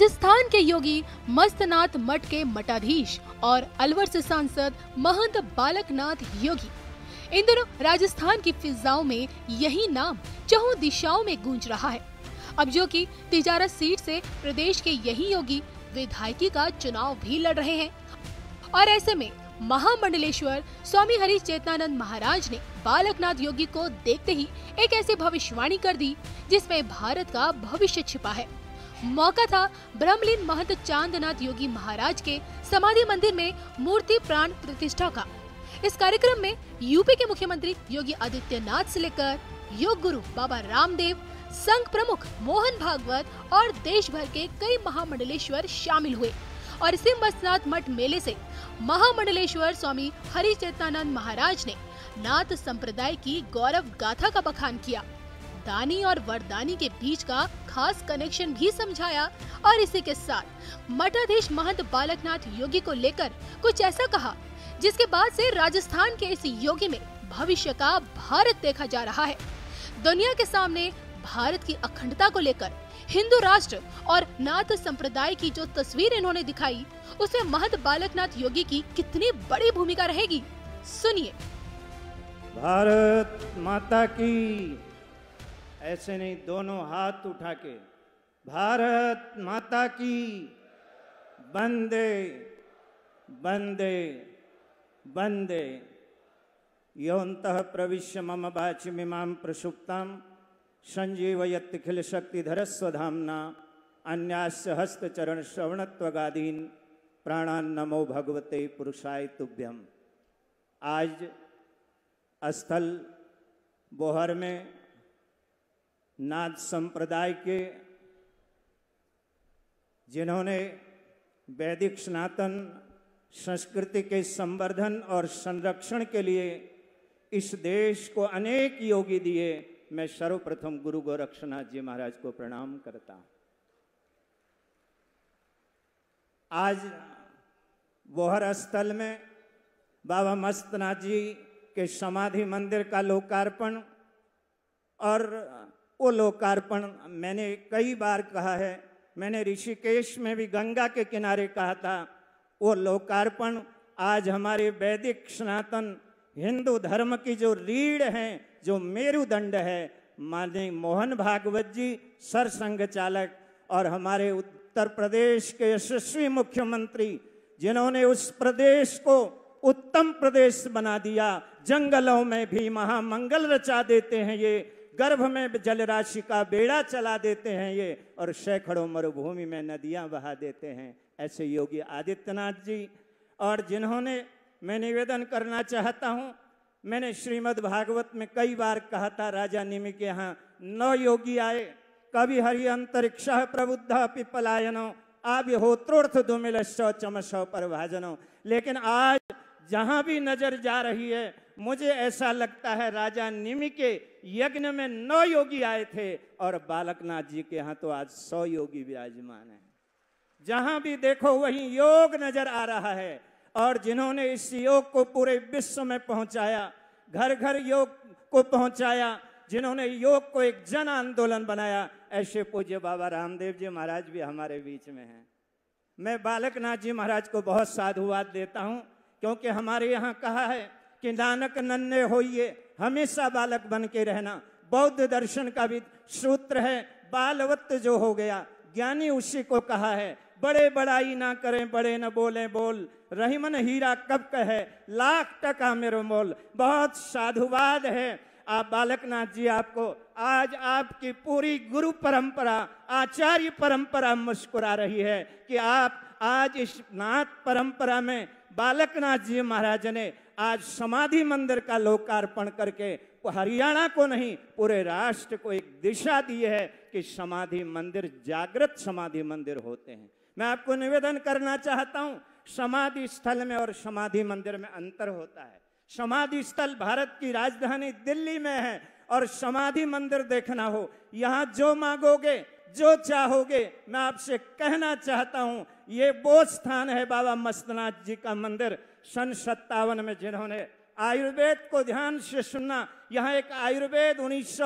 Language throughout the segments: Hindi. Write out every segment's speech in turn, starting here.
राजस्थान के योगी मस्तनाथ मठ के मठाधीश और अलवर से सांसद महंत बालकनाथ योगी इन दिनों राजस्थान की फिजाओं में यही नाम चहु दिशाओं में गूंज रहा है अब जो कि तिजारत सीट से प्रदेश के यही योगी विधायकी का चुनाव भी लड़ रहे हैं और ऐसे में महामंडलेश्वर स्वामी हरी चेतनानंद महाराज ने बालकनाथ योगी को देखते ही एक ऐसी भविष्यवाणी कर दी जिसमें भारत का भविष्य छिपा है मौका था ब्रह्मलीन महंत चांदनाथ योगी महाराज के समाधि मंदिर में मूर्ति प्राण प्रतिष्ठा का इस कार्यक्रम में यूपी के मुख्यमंत्री योगी आदित्यनाथ से लेकर योग गुरु बाबा रामदेव संघ प्रमुख मोहन भागवत और देश भर के कई महामंडलेश्वर शामिल हुए और इसी मस्तनाथ मठ मेले से महामंडलेश्वर स्वामी हरी चेतानंद महाराज ने नाथ संप्रदाय की गौरव गाथा का बखान किया दानी और वरदानी के बीच का खास कनेक्शन भी समझाया और इसी के साथ मठाधीश महंत बालकनाथ योगी को लेकर कुछ ऐसा कहा जिसके बाद से राजस्थान के इस योगी में भविष्य का भारत देखा जा रहा है दुनिया के सामने भारत की अखंडता को लेकर हिंदू राष्ट्र और नाथ संप्रदाय की जो तस्वीर इन्होंने दिखाई उसमें महंत बालकनाथ योगी की कितनी बड़ी भूमिका रहेगी सुनिए भारत माता की ऐसे नहीं दोनों हाथ उठा के भारत माता की बंदे बंदे बंदे यौंत प्रविश्य मम बाचि मीमां प्रसुप्ता संजीवयत्खिल शक्तिधरस्वधाम्ना अन्यास हस्तचरण श्रवणत्वगादीन प्राणान नमो भगवते पुरुषाय तुभ्यम आज स्थल बोहर में नाथ संप्रदाय के जिन्होंने वैदिक सनातन संस्कृति के संवर्धन और संरक्षण के लिए इस देश को अनेक योगी दिए मैं सर्वप्रथम गुरु गोरक्षनाथ जी महाराज को प्रणाम करता हूँ आज बोहर स्थल में बाबा मस्तनाथ जी के समाधि मंदिर का लोकार्पण और वो लोकार्पण मैंने कई बार कहा है मैंने ऋषिकेश में भी गंगा के किनारे कहा था वो लोकार्पण आज हमारे वैदिक सनातन हिंदू धर्म की जो रीढ़ है जो मेरुदंड है माननीय मोहन भागवत जी सरसंघ चालक और हमारे उत्तर प्रदेश के यशस्वी मुख्यमंत्री जिन्होंने उस प्रदेश को उत्तम प्रदेश बना दिया जंगलों में भी महामंगल रचा देते हैं ये गर्भ में जल राशि का बेड़ा चला देते हैं ये और सैकड़ों मरुभूमि में नदियां बहा देते हैं ऐसे योगी आदित्यनाथ जी और जिन्होंने मैं निवेदन करना चाहता हूँ मैंने श्रीमद् भागवत में कई बार कहा था राजा निमि के यहाँ नौ योगी आए कभी हरि अंतरिक्ष प्रबुद्ध पिपलायनो आव्य होत्रोर्थ दुमिल शौ चमशौ पर भाजनो लेकिन आज जहाँ भी नजर जा रही है मुझे ऐसा लगता है राजा निमि के यज्ञ में नौ योगी आए थे और बालकनाथ जी के यहाँ तो आज सौ योगी विराजमान है जहां भी देखो वही योग नजर आ रहा है और जिन्होंने इस योग को पूरे विश्व में पहुंचाया घर घर योग को पहुंचाया जिन्होंने योग को एक जन आंदोलन बनाया ऐसे पूज्य बाबा रामदेव जी महाराज भी हमारे बीच में हैं मैं बालकनाथ जी महाराज को बहुत साधुवाद देता हूं क्योंकि हमारे यहाँ कहा है कि नानक नन्हे होइए हमेशा बालक बन के रहना बौद्ध दर्शन का भी सूत्र है बालवत्त जो हो गया ज्ञानी उसी को कहा है बड़े बड़ाई ना करें बड़े न बोले बोल रहीमन हीरा कब कहे लाख टका मेरो मोल बहुत साधुवाद है आप बालकनाथ जी आपको आज आपकी पूरी गुरु परंपरा आचार्य परंपरा मुस्कुरा रही है कि आप आज इस नाथ परंपरा में बालकनाथ जी महाराज ने आज समाधि मंदिर का लोकार्पण करके हरियाणा को नहीं पूरे राष्ट्र को एक दिशा दी है कि समाधि मंदिर जागृत समाधि मंदिर होते हैं मैं आपको निवेदन करना चाहता हूं समाधि स्थल में और समाधि मंदिर में अंतर होता है समाधि स्थल भारत की राजधानी दिल्ली में है और समाधि मंदिर देखना हो यहां जो मांगोगे जो चाहोगे मैं आपसे कहना चाहता हूं ये वो स्थान है बाबा मस्तनाथ जी का मंदिर सन सत्तावन में जिन्होंने आयुर्वेद को ध्यान से सुनना यहाँ एक आयुर्वेद उन्नीस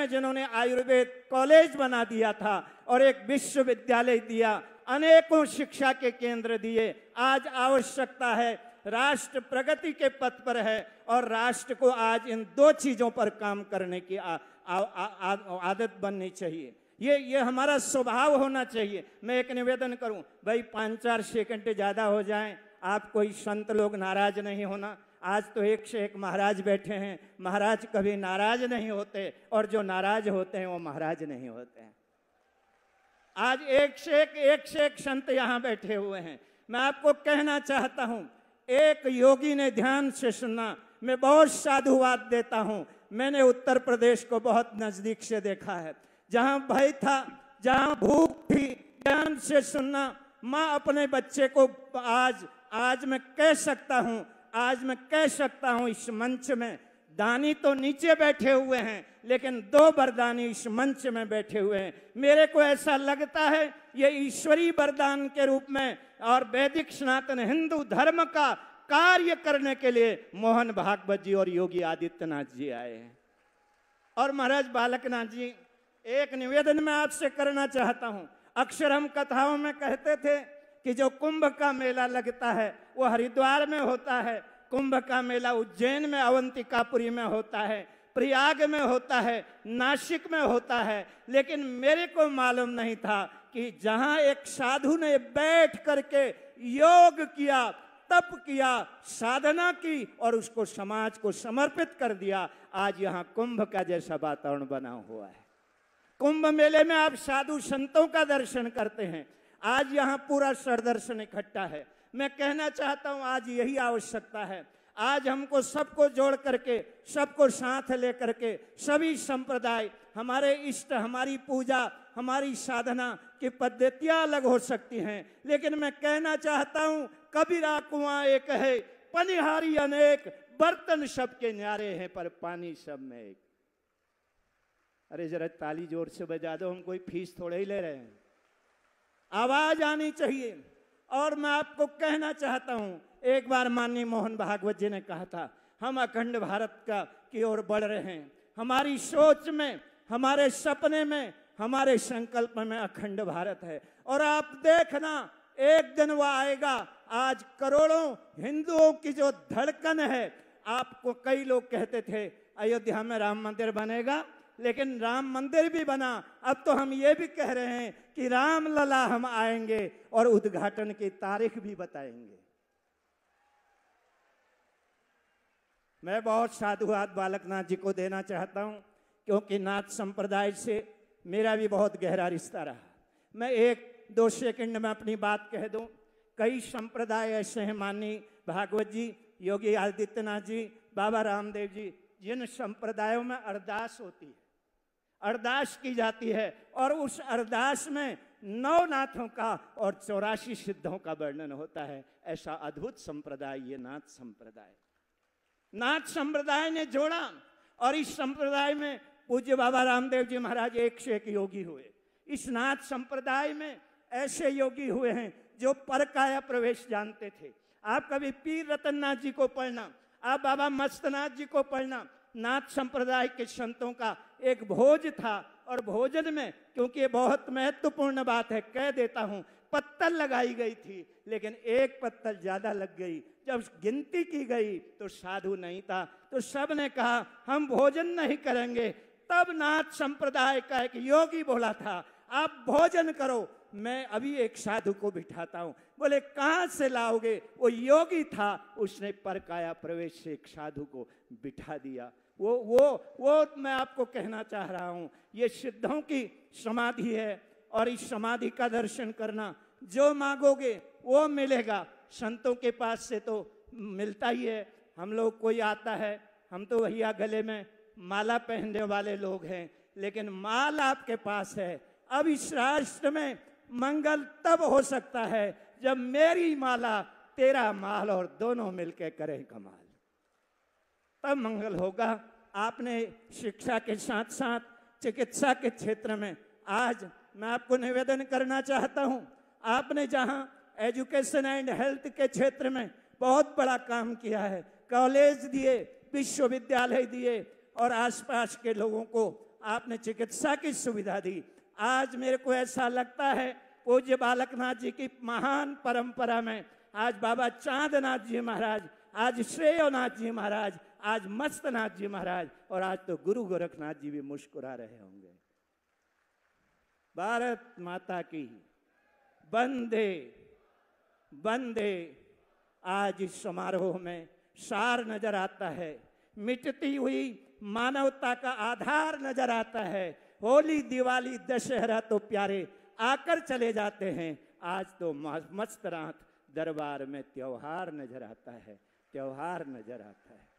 में जिन्होंने आयुर्वेद कॉलेज बना दिया था और एक विश्वविद्यालय दिया अनेकों शिक्षा के केंद्र दिए आज आवश्यकता है राष्ट्र प्रगति के पथ पर है और राष्ट्र को आज इन दो चीजों पर काम करने की आ, आ, आ, आ, आदत बननी चाहिए ये ये हमारा स्वभाव होना चाहिए मैं एक निवेदन करूं भाई पाँच चार सेकंड ज़्यादा हो जाएं आप कोई संत लोग नाराज नहीं होना आज तो एक से एक महाराज बैठे हैं महाराज कभी नाराज नहीं होते और जो नाराज होते हैं वो महाराज नहीं होते हैं आज एक से एक एक से एक संत यहाँ बैठे हुए हैं मैं आपको कहना चाहता हूँ एक योगी ने ध्यान से सुना मैं बहुत साधुवाद देता हूँ मैंने उत्तर प्रदेश को बहुत नज़दीक से देखा है जहाँ भय था जहाँ भूख थी ध्यान से सुनना माँ अपने बच्चे को आज आज मैं कह सकता हूं आज मैं कह सकता हूं इस मंच में दानी तो नीचे बैठे हुए हैं लेकिन दो बरदानी इस मंच में बैठे हुए हैं मेरे को ऐसा लगता है ये ईश्वरी बरदान के रूप में और वैदिक सनातन हिंदू धर्म का कार्य करने के लिए मोहन भागवत जी और योगी आदित्यनाथ जी आए हैं और महाराज बालकनाथ जी एक निवेदन मैं आपसे करना चाहता हूं अक्षर हम कथाओं में कहते थे कि जो कुंभ का मेला लगता है वो हरिद्वार में होता है कुंभ का मेला उज्जैन में अवंतिकापुरी में होता है प्रयाग में होता है नासिक में होता है लेकिन मेरे को मालूम नहीं था कि जहां एक साधु ने बैठ करके योग किया तप किया साधना की और उसको समाज को समर्पित कर दिया आज यहां कुंभ का जैसा वातावरण बना हुआ है कुंभ मेले में आप साधु संतों का दर्शन करते हैं आज यहाँ पूरा सरदर्शन इकट्ठा है मैं कहना चाहता हूँ आज यही आवश्यकता है आज हमको सबको जोड़ करके सबको साथ लेकर के सभी संप्रदाय हमारे इष्ट हमारी पूजा हमारी साधना की पद्धतियाँ अलग हो सकती हैं लेकिन मैं कहना चाहता हूँ कबीरा कुआ एक है पनिहारी अनेक बर्तन सबके न्यारे हैं पर पानी सब में एक अरे जरा ताली जोर से बजा दो हम कोई फीस थोड़े ही ले रहे हैं आवाज आनी चाहिए और मैं आपको कहना चाहता हूं एक बार माननीय मोहन भागवत जी ने कहा था हम अखंड भारत का की ओर बढ़ रहे हैं हमारी सोच में हमारे सपने में हमारे संकल्प में अखंड भारत है और आप देखना एक दिन वह आएगा आज करोड़ों हिंदुओं की जो धड़कन है आपको कई लोग कहते थे अयोध्या में राम मंदिर बनेगा लेकिन राम मंदिर भी बना अब तो हम ये भी कह रहे हैं कि राम लला हम आएंगे और उद्घाटन की तारीख भी बताएंगे मैं बहुत साधुवाद बालकनाथ जी को देना चाहता हूँ क्योंकि नाथ संप्रदाय से मेरा भी बहुत गहरा रिश्ता रहा मैं एक दो सेकंड में अपनी बात कह दूं कई संप्रदाय ऐसे हैं मानी भागवत जी योगी आदित्यनाथ जी बाबा रामदेव जी जिन संप्रदायों में अरदास होती है अरदास की जाती है और उस अरदास में नौ नाथों का और चौरासी सिद्धों का वर्णन होता है ऐसा अद्भुत संप्रदाय ये नाथ संप्रदाय नाथ संप्रदाय ने जोड़ा और इस संप्रदाय में पूज्य बाबा रामदेव जी महाराज एक से एक योगी हुए इस नाथ संप्रदाय में ऐसे योगी हुए हैं जो पर काया प्रवेश जानते थे आप कभी पीर रतननाथ जी को पढ़ना आप बाबा मस्तनाथ जी को पढ़ना नाथ संप्रदाय के संतों का एक भोज था और भोजन में क्योंकि बहुत महत्वपूर्ण बात है कह देता हूँ पत्तल लगाई गई थी लेकिन एक पत्तल ज्यादा लग गई जब गिनती की गई तो साधु नहीं था तो सब ने कहा हम भोजन नहीं करेंगे तब नाथ संप्रदाय का एक योगी बोला था आप भोजन करो मैं अभी एक साधु को बिठाता हूँ बोले कहां से लाओगे वो योगी था उसने परकाया प्रवेश से एक साधु को बिठा दिया वो वो वो मैं आपको कहना चाह रहा हूं ये सिद्धों की समाधि है और इस समाधि का दर्शन करना जो मांगोगे वो मिलेगा संतों के पास से तो मिलता ही है हम लोग कोई आता है हम तो भैया गले में माला पहनने वाले लोग हैं लेकिन माल आपके पास है अब इस राष्ट्र में मंगल तब हो सकता है जब मेरी माला तेरा माल और दोनों मिलकर करें कमाल तब मंगल होगा आपने शिक्षा के साथ साथ चिकित्सा के क्षेत्र में आज मैं आपको निवेदन करना चाहता हूं आपने जहां एजुकेशन एंड हेल्थ के क्षेत्र में बहुत बड़ा काम किया है कॉलेज दिए विश्वविद्यालय दिए और आसपास के लोगों को आपने चिकित्सा की सुविधा दी आज मेरे को ऐसा लगता है पूज्य बालकनाथ जी की महान परंपरा में आज बाबा चांदनाथ जी महाराज आज श्रेयनाथ जी महाराज आज मस्तनाथ जी महाराज और आज तो गुरु गोरखनाथ जी भी मुस्कुरा रहे होंगे भारत माता की बंदे बंदे आज इस समारोह में सार नजर आता है मिटती हुई मानवता का आधार नजर आता है होली दिवाली दशहरा तो प्यारे आकर चले जाते हैं आज तो मस्त रात दरबार में त्योहार नजर आता है त्योहार नजर आता है